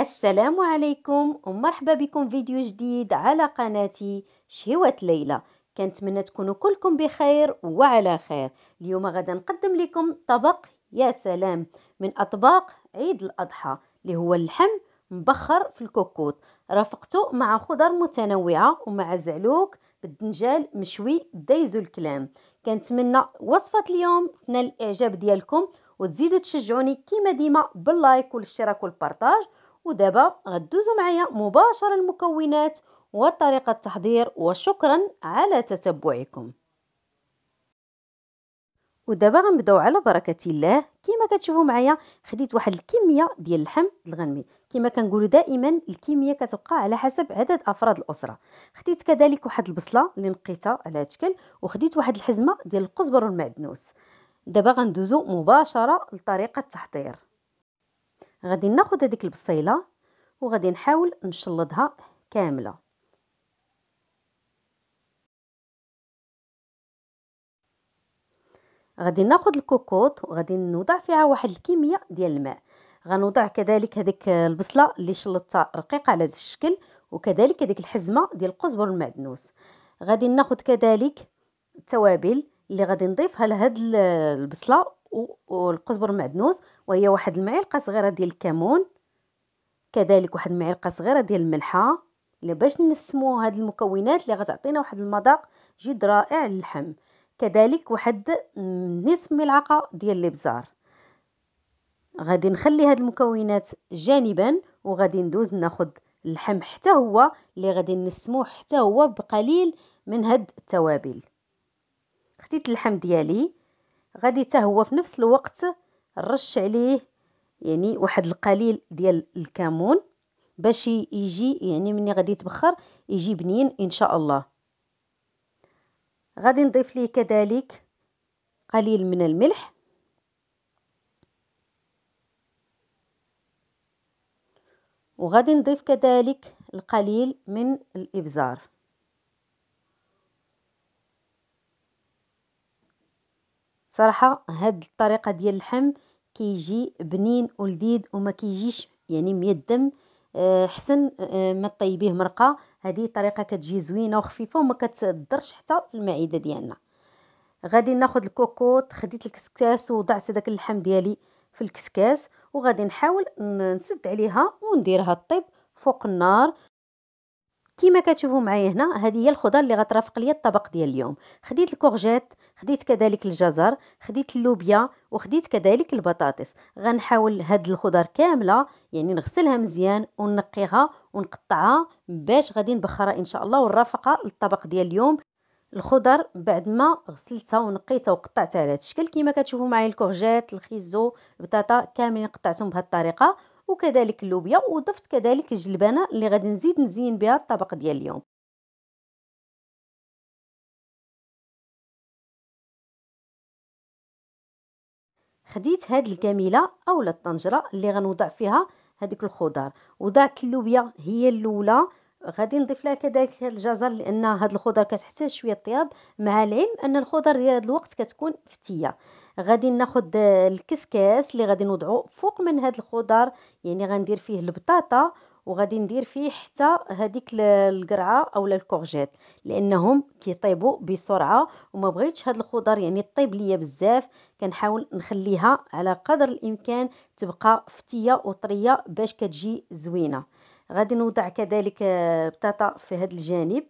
السلام عليكم ومرحبا بكم فيديو جديد على قناتي شهوة ليلى كنتمنى تكونوا كلكم بخير وعلى خير اليوم غدا نقدم لكم طبق يا سلام من أطباق عيد الأضحى اللي هو اللحم مبخر في الكوكوط رافقته مع خضر متنوعة ومع زعلوك بالدنجال مشوي دايزو الكلام كنتمنى وصفة اليوم تنال الإعجاب ديالكم وتزيدوا تشجعوني كيما ديما باللايك والاشتراك والبرتاج ودابا غدوزو معايا مباشرة المكونات وطريقة التحضير وشكرا على تتبعكم ودابا غنبداو على بركه الله كما كتشوفوا معايا خديت واحد الكميه ديال اللحم الغنمي كما كنقولوا دائما الكميه كتبقى على حسب عدد افراد الاسره خديت كذلك واحد البصله اللي نقيتها على هذا الشكل وخديت واحد الحزمه ديال القزبر والمعدنوس دابا غندوزو مباشره لطريقه التحضير غادي ناخد هذيك البصيله وغادي نحاول نشلضها كامله غادي ناخد الكوكوط وغادي نوضع فيها واحد الكميه ديال الماء غنوضع كذلك هذيك البصله اللي شلطتها رقيقه على هذا الشكل وكذلك هذيك الحزمه ديال القزبر والمعدنوس غادي ناخد كذلك التوابل اللي غادي نضيفها لهاد البصله والقزبر المعدنوس وهي واحد المعلقه صغيره ديال الكمون كذلك واحد المعلقه صغيره ديال الملحه باش نسمو هاد المكونات اللي غتعطينا واحد المذاق جد رائع للحم كذلك واحد نصف ملعقه ديال الابزار غادي نخلي هاد المكونات جانبا وغادي ندوز ناخد اللحم حتى هو اللي غادي نسموه حتى هو بقليل من هاد التوابل خديت اللحم ديالي غادي حتى هو في نفس الوقت نرش عليه يعني واحد القليل ديال الكمون باش يجي يعني مني غادي يتبخر يجي بنين ان شاء الله غادي نضيف ليه كذلك قليل من الملح وغادي نضيف كذلك القليل من الابزار صراحة هاد الطريقة ديال اللحم كيجي بنين ولذيذ وما كيجيش يعني ميا الدم آه، حسن آه، ما طيبيه مرقه هذه طريقه كتجي زوينه وخفيفه وما كتضرش حتى في المعده ديالنا غادي ناخذ الكوكوط خديت الكسكاس وضعت داك اللحم ديالي في الكسكاس وغادي نحاول نسد عليها ونديرها طيب فوق النار كيما كتشوفوا معايا هنا هذه هي الخضر اللي غترافق ليا الطبق ديال اليوم خديت الكورجيت خديت كذلك الجزر خديت اللوبيا وخديت كذلك البطاطس غنحاول هاد الخضر كامله يعني نغسلها مزيان ونقيها ونقطعها باش غادي نبخرها ان شاء الله ونرافقها للطبق ديال اليوم الخضر بعد ما غسلتها ونقيتها وقطعتها على هذا الشكل كما كتشوفوا معايا الكورجيت الخيزو البطاطا كاملين قطعتهم بهذه الطريقه وكذلك اللوبيا وضفت كذلك الجلبانه اللي غادي نزيد نزين بها الطبق ديال اليوم خديت هاد الكميله اولا الطنجره اللي غنوضع فيها هذيك الخضار وضعت اللوبيا هي الاولى غادي نضيف لها كذلك الجزر لان هاد الخضر كتحتاج شويه طياب مع العلم ان الخضر ديال هاد الوقت كتكون فتيه غادي ناخد الكسكاس اللي غادي نوضعو فوق من هاد الخضر يعني غندير فيه البطاطا وغادي ندير فيه حتى هذيك القرعه اولا الكورجيت لانهم كيطيبوا بسرعه وما بغيتش هاد الخضر يعني طيب ليا بزاف كنحاول نخليها على قدر الامكان تبقى فتيه وطريه باش كتجي زوينه غادي نوضع كذلك بطاطا في هذا الجانب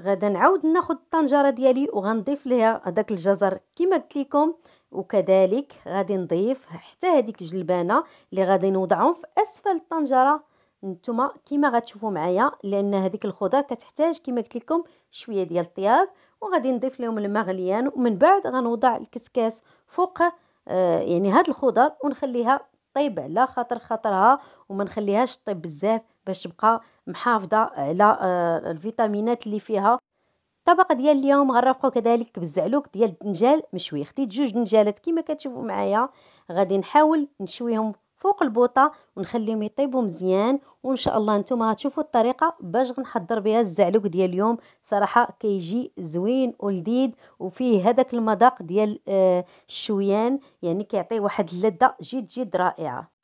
غدا نعاود ناخد الطنجره ديالي وغنضيف ليها هذاك الجزر كما قلت لكم وكذلك غادي نضيف حتى هذيك الجلبانه اللي غادي نوضعهم في اسفل الطنجره نتوما كما غتشوفوا معايا لان هذيك الخضر كتحتاج كما قلت لكم شويه ديال الطياب وغادي نضيف لهم الماء غليان ومن بعد غنوضع الكسكاس فوق آه يعني هاد الخضر ونخليها طيب على خاطر خاطرها وما نخليهاش طيب بزاف باش تبقى محافظه على آه، الفيتامينات اللي فيها الطبق ديال اليوم غنرافقو كذلك بالزعلوك ديال الدنجال مشوي خديت جوج دنجالات كما كتشوفوا معايا غادي نحاول نشويهم فوق البوطه ونخليهم يطيبوا مزيان وان شاء الله نتوما غتشوفوا الطريقه باش غنحضر بها الزعلوك ديال اليوم صراحه كيجي زوين ولذيذ وفيه هذاك المذاق ديال آه، الشويان يعني كيعطي واحد اللذه جد جد رائعه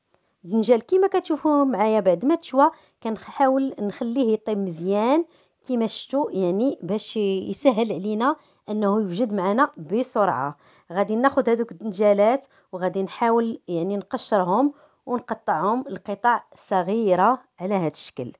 الدنجال كيما كتشوفوا معايا بعد ما تشوى كنحاول نخليه يطيب مزيان كيما شفتوا يعني باش يسهل علينا انه يوجد معنا بسرعه غادي ناخذ هذوك الدنجالات وغادي نحاول يعني نقشرهم ونقطعهم لقطع صغيره على هذا الشكل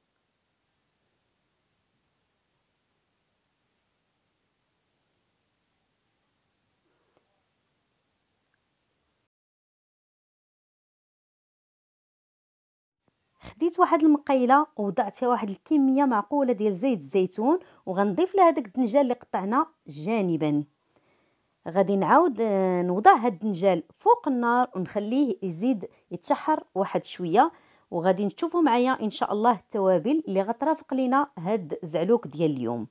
خديت واحد المقيله ووضعت فيها واحد الكميه معقوله ديال زيت الزيتون وغنضيف لها داك الدنجال اللي قطعنا جانبا غادي نعاود آه، نوضع هاد الدنجال فوق النار ونخليه يزيد يتشحر واحد شويه وغادي نشوفوا معايا ان شاء الله التوابل اللي غترافق لينا هاد الزعلوك ديال اليوم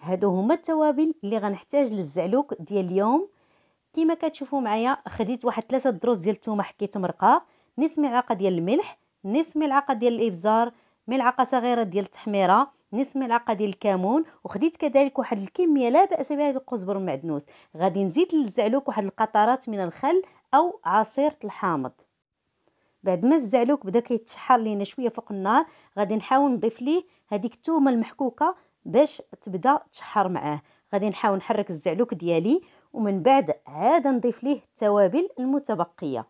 هادو هما التوابل اللي غنحتاج للزعلوك ديال اليوم كما كتشوفوا معايا خديت واحد ثلاثة دروس ديال الثومه حكيت رقاق نصف ملعقه ديال الملح نصف ملعقه ديال الابزار ملعقه صغيره ديال التحميره نصف ملعقه ديال الكمون وخديت كذلك واحد الكميه لا باس بها ديال القزبر والمعدنوس غادي نزيد للزعلوك واحد القطرات من الخل او عصير الحامض بعد ما الزعلوك بدا كيتشحر لينا شويه فوق النار غادي نحاول نضيف ليه هذيك الثومه المحكوكه باش تبدا تشحر معاه غادي نحاول نحرك الزعلوك ديالي ومن بعد عاد نضيف ليه التوابل المتبقيه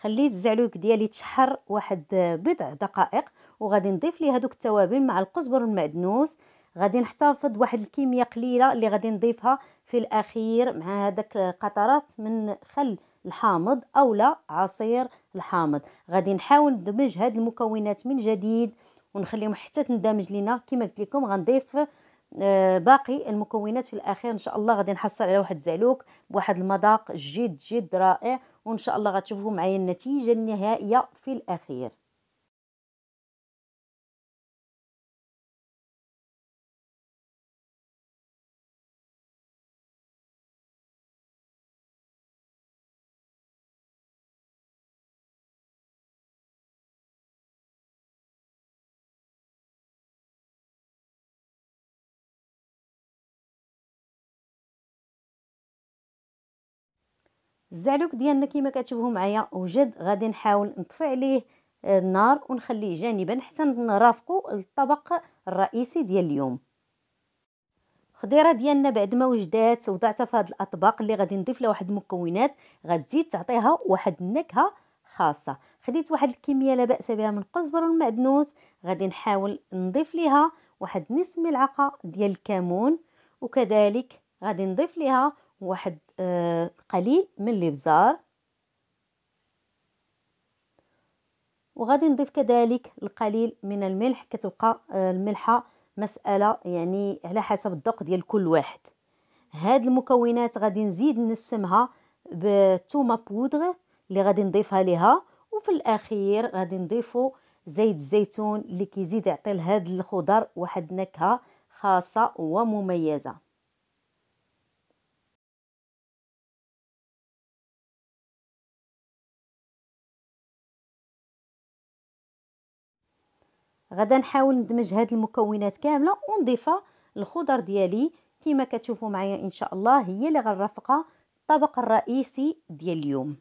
خليت الزعلوك ديالي تشحر واحد بضع دقائق وغادي نضيف ليه هذوك التوابل مع القزبر المعدنوس غادي نحتفظ واحد الكميه قليله اللي غادي نضيفها في الاخير مع هذاك قطرات من خل الحامض اولا عصير الحامض غادي نحاول ندمج هاد المكونات من جديد ونخليهم حتى تندمج لينا كما قلت لكم غنضيف آه، باقي المكونات في الاخير ان شاء الله غادي نحصل على واحد الزعلوك بواحد المذاق جد جد رائع وان شاء الله غتشوفوا معايا النتيجه النهائيه في الاخير الزعلوك ديالنا كما كتشوفوا معايا وجد غادي نحاول نطفي عليه النار ونخليه جانبا حتى نرافقو الطبق الرئيسي ديال اليوم الخضيره ديالنا بعد ما وجدات وضعتها في هاد الاطباق اللي غادي نضيف لها واحد المكونات غتزيد تعطيها واحد النكهه خاصه خديت واحد الكميه لا باس بها من القزبر والمعدنوس غادي نحاول نضيف ليها واحد نصف ملعقه ديال الكمون وكذلك غادي نضيف ليها واحد آه، قليل من الابزار وغادي نضيف كذلك القليل من الملح كتبقى آه، الملحه مساله يعني على حسب الذوق ديال كل واحد هاد المكونات غادي نزيد نسمها بالثومه بودغ اللي غادي نضيفها ليها وفي الاخير غادي نضيفو زيت الزيتون اللي كيزيد يعطي لهاد الخضر واحد نكهه خاصه ومميزه غدا نحاول ندمج هاد المكونات كامله ونضيفها الخضر ديالي كما كتشوفوا معايا ان شاء الله هي اللي غنرافقها الطبق الرئيسي ديال اليوم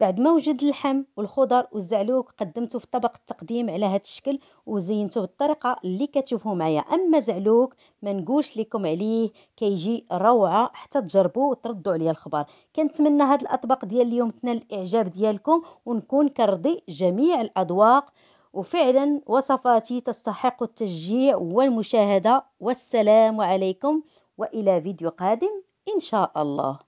بعد ما وجد اللحم والخضر والزعلوك قدمته في طبق التقديم على هذا الشكل وزينته بالطريقه اللي كتشوفوا معايا اما زعلوك ما نقولش لكم عليه كيجي روعه حتى تجربوه وتردوا عليا الخبر كنتمنى هاد الاطباق ديال اليوم تنال الاعجاب ديالكم ونكون كرضي جميع الاذواق وفعلا وصفاتي تستحق التشجيع والمشاهدة والسلام عليكم وإلى فيديو قادم إن شاء الله